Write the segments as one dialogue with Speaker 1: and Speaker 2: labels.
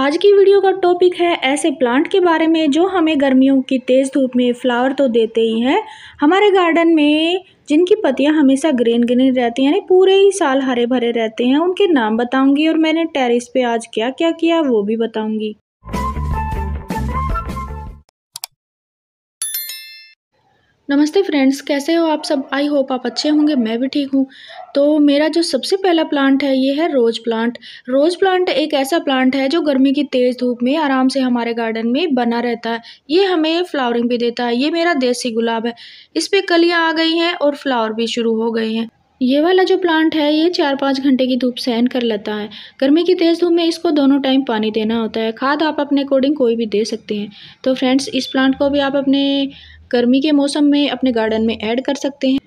Speaker 1: आज की वीडियो का टॉपिक है ऐसे प्लांट के बारे में जो हमें गर्मियों की तेज़ धूप में फ्लावर तो देते ही हैं हमारे गार्डन में जिनकी पत्तियां हमेशा ग्रीन ग्रीन रहती हैं यानी पूरे ही साल हरे भरे रहते हैं उनके नाम बताऊंगी और मैंने टेरिस पे आज क्या क्या किया वो भी बताऊंगी नमस्ते फ्रेंड्स कैसे हो आप सब आई होप आप अच्छे होंगे मैं भी ठीक हूँ तो मेरा जो सबसे पहला प्लांट है ये है रोज़ प्लांट रोज़ प्लांट एक ऐसा प्लांट है जो गर्मी की तेज़ धूप में आराम से हमारे गार्डन में बना रहता है ये हमें फ्लावरिंग भी देता है ये मेरा देसी गुलाब है इस पर कलियाँ आ गई हैं और फ्लावर भी शुरू हो गए हैं ये वाला जो प्लांट है ये चार पाँच घंटे की धूप सहन कर लेता है गर्मी की तेज़ धूप में इसको दोनों टाइम पानी देना होता है खाद आप अपने अकॉर्डिंग कोई भी दे सकते हैं तो फ्रेंड्स इस प्लांट को भी आप अपने गर्मी के मौसम में अपने गार्डन में ऐड कर सकते हैं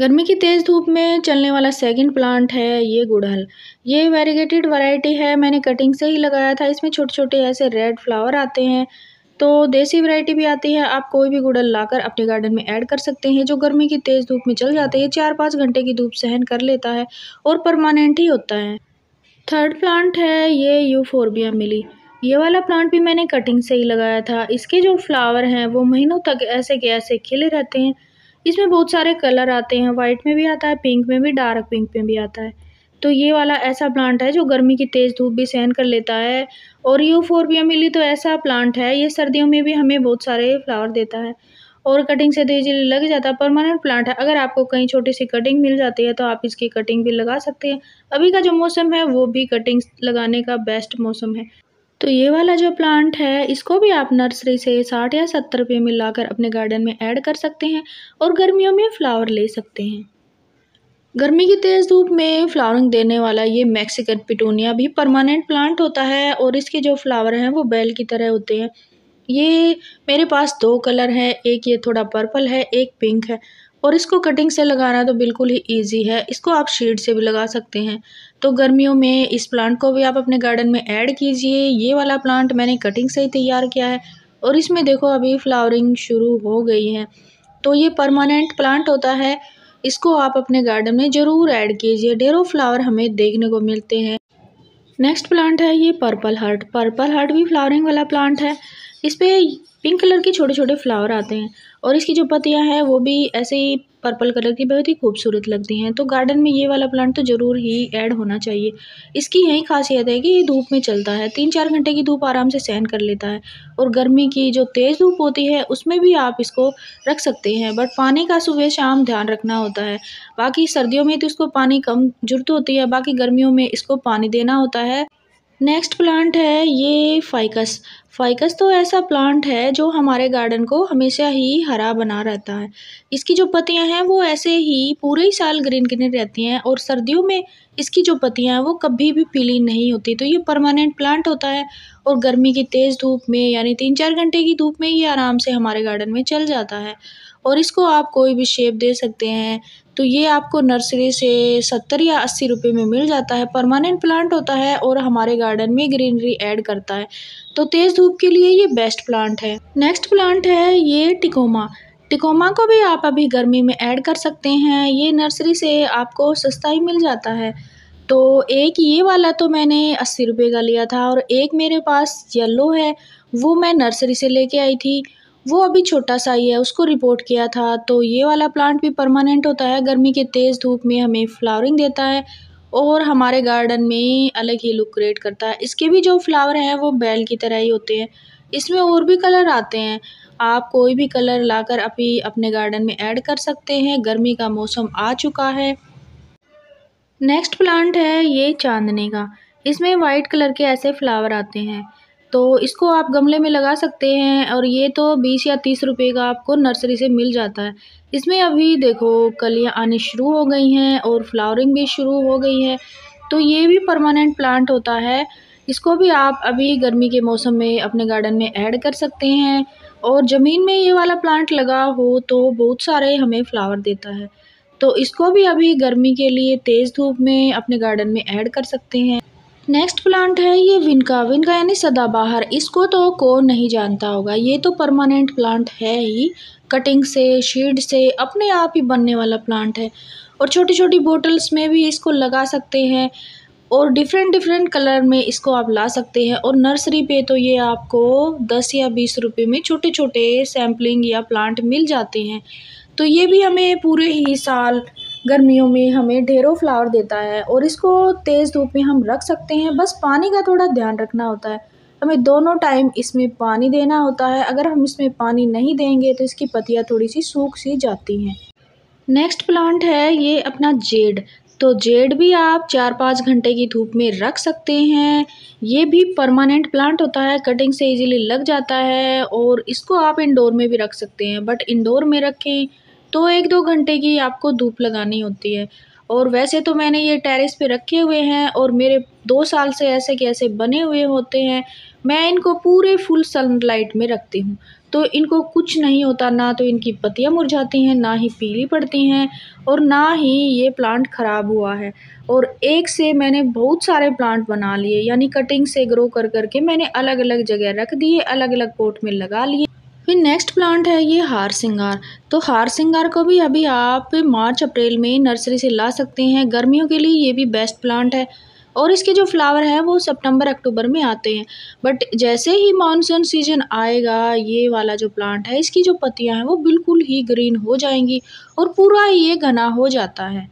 Speaker 1: गर्मी की तेज़ धूप में चलने वाला सेकंड प्लांट है ये गुड़हल ये वेरीगेटेड वैरायटी है मैंने कटिंग से ही लगाया था इसमें छोटे छोटे ऐसे रेड फ्लावर आते हैं तो देसी वैरायटी भी आती है आप कोई भी गुड़ल लाकर अपने गार्डन में ऐड कर सकते हैं जो गर्मी की तेज़ धूप में चल जाते हैं चार पाँच घंटे की धूप सहन कर लेता है और परमानेंट ही होता है थर्ड प्लांट है ये यूफोरबिया मिली ये वाला प्लांट भी मैंने कटिंग से ही लगाया था इसके जो फ्लावर हैं वो महीनों तक ऐसे के ऐसे खिले रहते हैं इसमें बहुत सारे कलर आते हैं वाइट में भी आता है पिंक में भी डार्क पिंक में भी आता है तो ये वाला ऐसा प्लांट है जो गर्मी की तेज़ धूप भी सहन कर लेता है और यूफोरबिया मिली तो ऐसा प्लांट है ये सर्दियों में भी हमें बहुत सारे फ्लावर देता है और कटिंग से तो इजीली लग जाता है परमानेंट प्लांट है अगर आपको कहीं छोटी सी कटिंग मिल जाती है तो आप इसकी कटिंग भी लगा सकते हैं अभी का जो मौसम है वो भी कटिंग लगाने का बेस्ट मौसम है तो ये वाला जो प्लांट है इसको भी आप नर्सरी से साठ या सत्तर रुपये में लाकर अपने गार्डन में ऐड कर सकते हैं और गर्मियों में फ्लावर ले सकते हैं गर्मी की तेज़ धूप में फ्लावरिंग देने वाला ये मैक्सिकन पिटूनिया भी परमानेंट प्लांट होता है और इसके जो फ्लावर हैं वो बैल की तरह होते हैं ये मेरे पास दो कलर हैं एक ये थोड़ा पर्पल है एक पिंक है और इसको कटिंग से लगाना तो बिल्कुल ही इजी है इसको आप शीड से भी लगा सकते हैं तो गर्मियों में इस प्लांट को भी आप अपने गार्डन में ऐड कीजिए ये वाला प्लांट मैंने कटिंग से ही तैयार किया है और इसमें देखो अभी फ्लावरिंग शुरू हो गई है तो ये परमानेंट प्लांट होता है इसको आप अपने गार्डन में ज़रूर ऐड कीजिए डेरो फ्लावर हमें देखने को मिलते हैं नेक्स्ट प्लांट है ये पर्पल हर्ट पर्पल हर्ट भी फ्लावरिंग वाला प्लांट है इस पर पिंक कलर के छोटे छोटे फ्लावर आते हैं और इसकी जो पत्तियां हैं वो भी ऐसे ही पर्पल कलर की बहुत ही खूबसूरत लगती हैं तो गार्डन में ये वाला प्लांट तो ज़रूर ही ऐड होना चाहिए इसकी यही खासियत है कि ये धूप में चलता है तीन चार घंटे की धूप आराम से सहन कर लेता है और गर्मी की जो तेज़ धूप होती है उसमें भी आप इसको रख सकते हैं बट पानी का सुबह शाम ध्यान रखना होता है बाकी सर्दियों में तो इसको पानी कम जरूरत होती है बाकी गर्मियों में इसको पानी देना होता है नेक्स्ट प्लांट है ये फाइकस फ़ाइकस तो ऐसा प्लांट है जो हमारे गार्डन को हमेशा ही हरा बना रहता है इसकी जो पत्तियां हैं वो ऐसे ही पूरे ही साल ग्रीन ग्रीन रहती हैं और सर्दियों में इसकी जो पत्तियां हैं वो कभी भी पीली नहीं होती तो ये परमानेंट प्लांट होता है और गर्मी की तेज़ धूप में यानी तीन चार घंटे की धूप में ये आराम से हमारे गार्डन में चल जाता है और इसको आप कोई भी शेप दे सकते हैं तो ये आपको नर्सरी से सत्तर या अस्सी रुपये में मिल जाता है परमानेंट प्लांट होता है और हमारे गार्डन में ग्रीनरी ऐड करता है तो तेज़ सूप के लिए ये बेस्ट प्लांट है नेक्स्ट प्लांट है ये टिकोमा टिकोमा को भी आप अभी गर्मी में ऐड कर सकते हैं ये नर्सरी से आपको सस्ता ही मिल जाता है तो एक ये वाला तो मैंने अस्सी रुपये का लिया था और एक मेरे पास येलो है वो मैं नर्सरी से लेके आई थी वो अभी छोटा सा ही है उसको रिपोर्ट किया था तो ये वाला प्लांट भी परमानेंट होता है गर्मी के तेज़ धूप में हमें फ्लावरिंग देता है और हमारे गार्डन में अलग ही लुक क्रिएट करता है इसके भी जो फ्लावर हैं वो बैल की तरह ही होते हैं इसमें और भी कलर आते हैं आप कोई भी कलर लाकर अभी अपने गार्डन में ऐड कर सकते हैं गर्मी का मौसम आ चुका है नेक्स्ट प्लांट है ये चांदनी का इसमें वाइट कलर के ऐसे फ्लावर आते हैं तो इसको आप गमले में लगा सकते हैं और ये तो बीस या तीस रुपए का आपको नर्सरी से मिल जाता है इसमें अभी देखो कलियाँ आनी शुरू हो गई हैं और फ्लावरिंग भी शुरू हो गई है तो ये भी परमानेंट प्लांट होता है इसको भी आप अभी गर्मी के मौसम में अपने गार्डन में ऐड कर सकते हैं और ज़मीन में ये वाला प्लांट लगा हो तो बहुत सारे हमें फ्लावर देता है तो इसको भी अभी गर्मी के लिए तेज़ धूप में अपने गार्डन में ऐड कर सकते हैं नेक्स्ट प्लांट है ये विनका विनका यानी सदाबहार इसको तो को नहीं जानता होगा ये तो परमानेंट प्लांट है ही कटिंग से शीड से अपने आप ही बनने वाला प्लांट है और छोटी छोटी बोटल्स में भी इसको लगा सकते हैं और डिफरेंट डिफरेंट कलर में इसको आप ला सकते हैं और नर्सरी पे तो ये आपको दस या बीस रुपये में छोटे छोटे सैम्पलिंग या प्लांट मिल जाते हैं तो ये भी हमें पूरे ही साल गर्मियों में हमें ढेरों फ्लावर देता है और इसको तेज़ धूप में हम रख सकते हैं बस पानी का थोड़ा ध्यान रखना होता है हमें दोनों टाइम इसमें पानी देना होता है अगर हम इसमें पानी नहीं देंगे तो इसकी पतियाँ थोड़ी सी सूख सी जाती हैं नेक्स्ट प्लांट है ये अपना जेड तो जेड भी आप चार पाँच घंटे की धूप में रख सकते हैं ये भी परमानेंट प्लांट होता है कटिंग से इजीली लग जाता है और इसको आप इंडोर में भी रख सकते हैं बट इंडोर में रखें तो एक दो घंटे की आपको धूप लगानी होती है और वैसे तो मैंने ये टेरेस पे रखे हुए हैं और मेरे दो साल से ऐसे के ऐसे बने हुए होते हैं मैं इनको पूरे फुल सनलाइट में रखती हूँ तो इनको कुछ नहीं होता ना तो इनकी पत्तियाँ मुरझाती हैं ना ही पीली पड़ती हैं और ना ही ये प्लांट ख़राब हुआ है और एक से मैंने बहुत सारे प्लांट बना लिए यानी कटिंग से ग्रो कर करके मैंने अलग अलग जगह रख दिए अलग अलग पोट में लगा लिए फिर नेक्स्ट प्लांट है ये हार सिंगार तो हार सिंगार को भी अभी आप मार्च अप्रैल में नर्सरी से ला सकते हैं गर्मियों के लिए ये भी बेस्ट प्लांट है और इसके जो फ्लावर हैं वो सितंबर अक्टूबर में आते हैं बट जैसे ही मानसून सीजन आएगा ये वाला जो प्लांट है इसकी जो पत्तियां हैं वो बिल्कुल ही ग्रीन हो जाएंगी और पूरा ये घना हो जाता है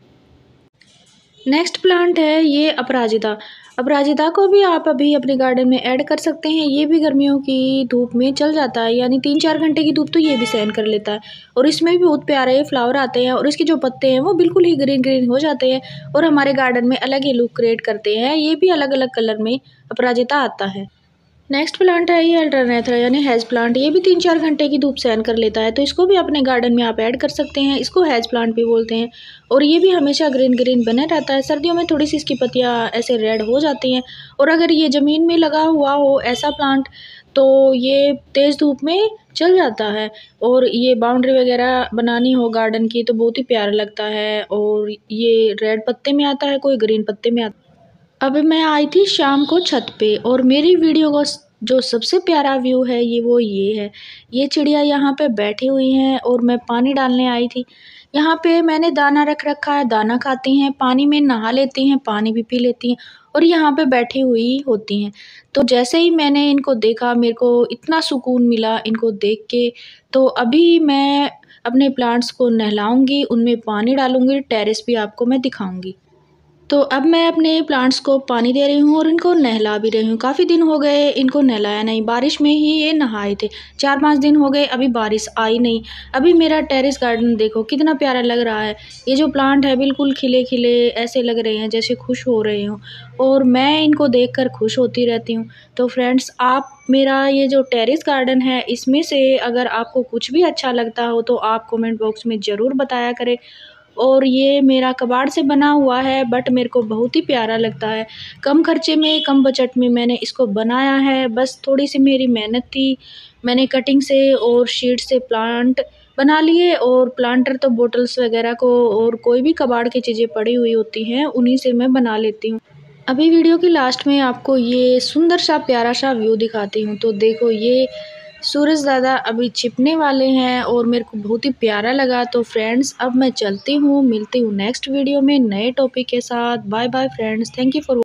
Speaker 1: नेक्स्ट प्लांट है ये अपराजिता अपराजिता को भी आप अभी अपने गार्डन में ऐड कर सकते हैं ये भी गर्मियों की धूप में चल जाता है यानी तीन चार घंटे की धूप तो ये भी सहन कर लेता है और इसमें भी बहुत प्यारे फ्लावर आते हैं और इसके जो पत्ते हैं वो बिल्कुल ही ग्रीन ग्रीन हो जाते हैं और हमारे गार्डन में अलग ही लुक क्रिएट करते हैं ये भी अलग अलग कलर में अपराजिता आता है नेक्स्ट प्लांट है ये अल्टरनेथरा यानी हैज़ प्लांट ये भी तीन चार घंटे की धूप सहन कर लेता है तो इसको भी अपने गार्डन में आप ऐड कर सकते हैं इसको हैज़ प्लांट भी बोलते हैं और ये भी हमेशा ग्रीन ग्रीन बना रहता है सर्दियों में थोड़ी सी इसकी पत्तियाँ ऐसे रेड हो जाती हैं और अगर ये ज़मीन में लगा हुआ हो ऐसा प्लांट तो ये तेज़ धूप में चल जाता है और ये बाउंड्री वगैरह बनानी हो गार्डन की तो बहुत ही प्यारा लगता है और ये रेड पत्ते में आता है कोई ग्रीन पत्ते में आता है अभी मैं आई थी शाम को छत पे और मेरी वीडियो का जो सबसे प्यारा व्यू है ये वो ये है ये चिड़िया यहाँ पे बैठी हुई हैं और मैं पानी डालने आई थी यहाँ पे मैंने दाना रख रखा है दाना खाती हैं पानी में नहा लेती हैं पानी भी पी लेती हैं और यहाँ पे बैठी हुई होती हैं तो जैसे ही मैंने इनको देखा मेरे को इतना सुकून मिला इनको देख के तो अभी मैं अपने प्लांट्स को नहलाऊँगी उनमें पानी डालूँगी टेरिस भी आपको मैं दिखाऊँगी तो अब मैं अपने प्लांट्स को पानी दे रही हूँ और इनको नहला भी रही हूँ काफ़ी दिन हो गए इनको नहलाया नहीं बारिश में ही ये नहाए थे चार पाँच दिन हो गए अभी बारिश आई नहीं अभी मेरा टेरेस गार्डन देखो कितना प्यारा लग रहा है ये जो प्लांट है बिल्कुल खिले खिले ऐसे लग रहे हैं जैसे खुश हो रहे हों और मैं इनको देख कर खुश होती रहती हूँ तो फ्रेंड्स आप मेरा ये जो टेरेस गार्डन है इसमें से अगर आपको कुछ भी अच्छा लगता हो तो आप कमेंट बॉक्स में ज़रूर बताया करें और ये मेरा कबाड़ से बना हुआ है बट मेरे को बहुत ही प्यारा लगता है कम खर्चे में कम बजट में मैंने इसको बनाया है बस थोड़ी सी मेरी मेहनत थी मैंने कटिंग से और शीट से प्लांट बना लिए और प्लांटर तो बोटल्स वगैरह को और कोई भी कबाड़ की चीज़ें पड़ी हुई होती हैं उन्हीं से मैं बना लेती हूँ अभी वीडियो के लास्ट में आपको ये सुंदर सा प्यारा सा व्यू दिखाती हूँ तो देखो ये सूरज दादा अभी छिपने वाले हैं और मेरे को बहुत ही प्यारा लगा तो फ्रेंड्स अब मैं चलती हूँ मिलती हूँ नेक्स्ट वीडियो में नए टॉपिक के साथ bye bye friends thank you for